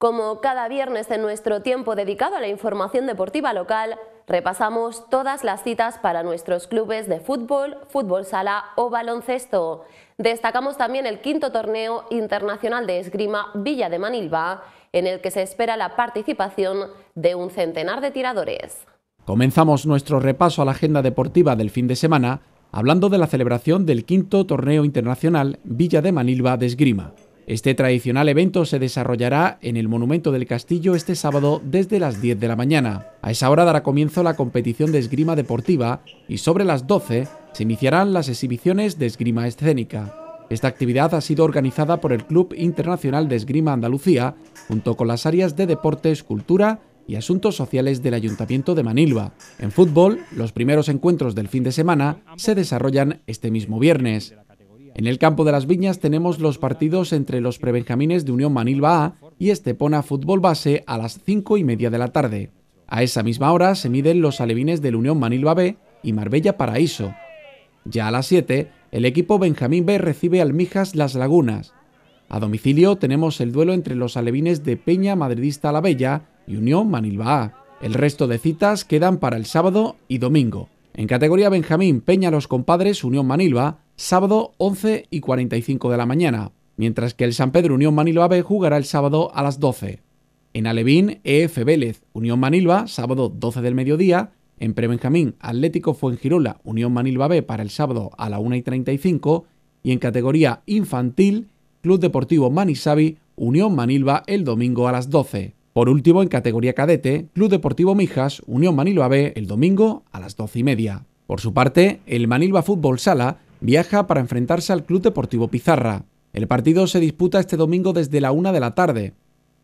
Como cada viernes en nuestro tiempo dedicado a la información deportiva local, repasamos todas las citas para nuestros clubes de fútbol, fútbol sala o baloncesto. Destacamos también el quinto torneo internacional de esgrima Villa de Manilva, en el que se espera la participación de un centenar de tiradores. Comenzamos nuestro repaso a la agenda deportiva del fin de semana hablando de la celebración del quinto torneo internacional Villa de Manilva de esgrima. Este tradicional evento se desarrollará en el Monumento del Castillo este sábado desde las 10 de la mañana. A esa hora dará comienzo la competición de esgrima deportiva y sobre las 12 se iniciarán las exhibiciones de esgrima escénica. Esta actividad ha sido organizada por el Club Internacional de Esgrima Andalucía, junto con las áreas de deportes, cultura y asuntos sociales del Ayuntamiento de Manilva. En fútbol, los primeros encuentros del fin de semana se desarrollan este mismo viernes. En el campo de las Viñas tenemos los partidos entre los prebenjamines de Unión Manilva A y Estepona Fútbol Base a las 5 y media de la tarde. A esa misma hora se miden los alevines del Unión Manilva B y Marbella Paraíso. Ya a las 7, el equipo Benjamín B recibe al Mijas Las Lagunas. A domicilio tenemos el duelo entre los alevines de Peña Madridista La Bella y Unión Manilva A. El resto de citas quedan para el sábado y domingo. En categoría Benjamín, Peña Los Compadres, Unión Manilva, sábado 11 y 45 de la mañana, mientras que el San Pedro Unión Manilva B jugará el sábado a las 12. En Alevín, EF Vélez, Unión Manilva, sábado 12 del mediodía. En Prebenjamín, Atlético Fuengirola, Unión Manilva B para el sábado a la 1 y 35. Y en categoría infantil, Club Deportivo Manisabi, Unión Manilva el domingo a las 12. Por último, en categoría cadete, Club Deportivo Mijas, Unión Manilva B el domingo a las 12 y media. Por su parte, el Manilva Fútbol Sala viaja para enfrentarse al Club Deportivo Pizarra. El partido se disputa este domingo desde la una de la tarde.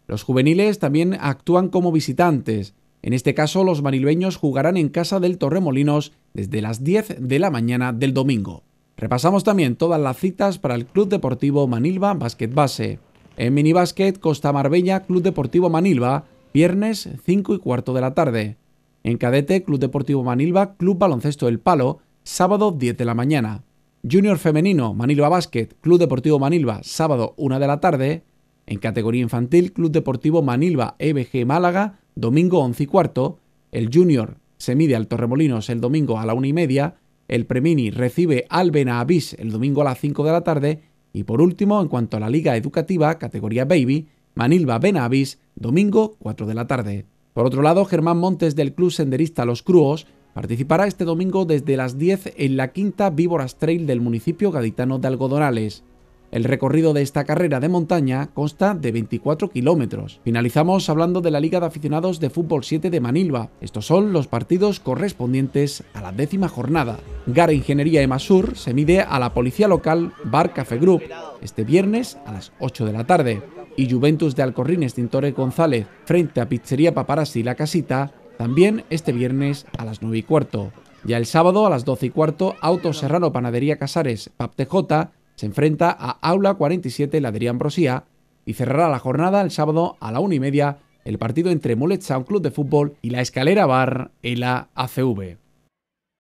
Los juveniles también actúan como visitantes. En este caso, los manilbeños jugarán en casa del Torremolinos desde las 10 de la mañana del domingo. Repasamos también todas las citas para el Club Deportivo Manilva Basket Base. En minibásquet Costa Marbella Club Deportivo Manilva, viernes 5 y cuarto de la tarde. En cadete Club Deportivo Manilva Club Baloncesto El Palo, sábado 10 de la mañana. Junior Femenino Manilva Básquet, Club Deportivo Manilva, sábado 1 de la tarde. En categoría infantil, Club Deportivo Manilva EBG Málaga, domingo 11 y cuarto. El Junior se mide al Torremolinos el domingo a la 1 y media. El Premini recibe al Benavís el domingo a las 5 de la tarde. Y por último, en cuanto a la Liga Educativa, categoría Baby, Manilva Benavís, domingo 4 de la tarde. Por otro lado, Germán Montes del Club Senderista Los Cruos Participará este domingo desde las 10 en la quinta Víboras Trail del municipio gaditano de Algodonales. El recorrido de esta carrera de montaña consta de 24 kilómetros. Finalizamos hablando de la Liga de Aficionados de Fútbol 7 de Manilva. Estos son los partidos correspondientes a la décima jornada. Gara Ingeniería Emasur se mide a la policía local Bar Café Group este viernes a las 8 de la tarde y Juventus de Alcorrín Tintore González frente a Pizzería Paparazzi La Casita también este viernes a las 9 y cuarto. Ya el sábado a las 12 y cuarto, Auto Serrano Panadería Casares PAPTJ se enfrenta a Aula 47 Ladería Ambrosía y cerrará la jornada el sábado a la 1 y media el partido entre Mulet Sound Club de Fútbol y la Escalera Bar en la ACV.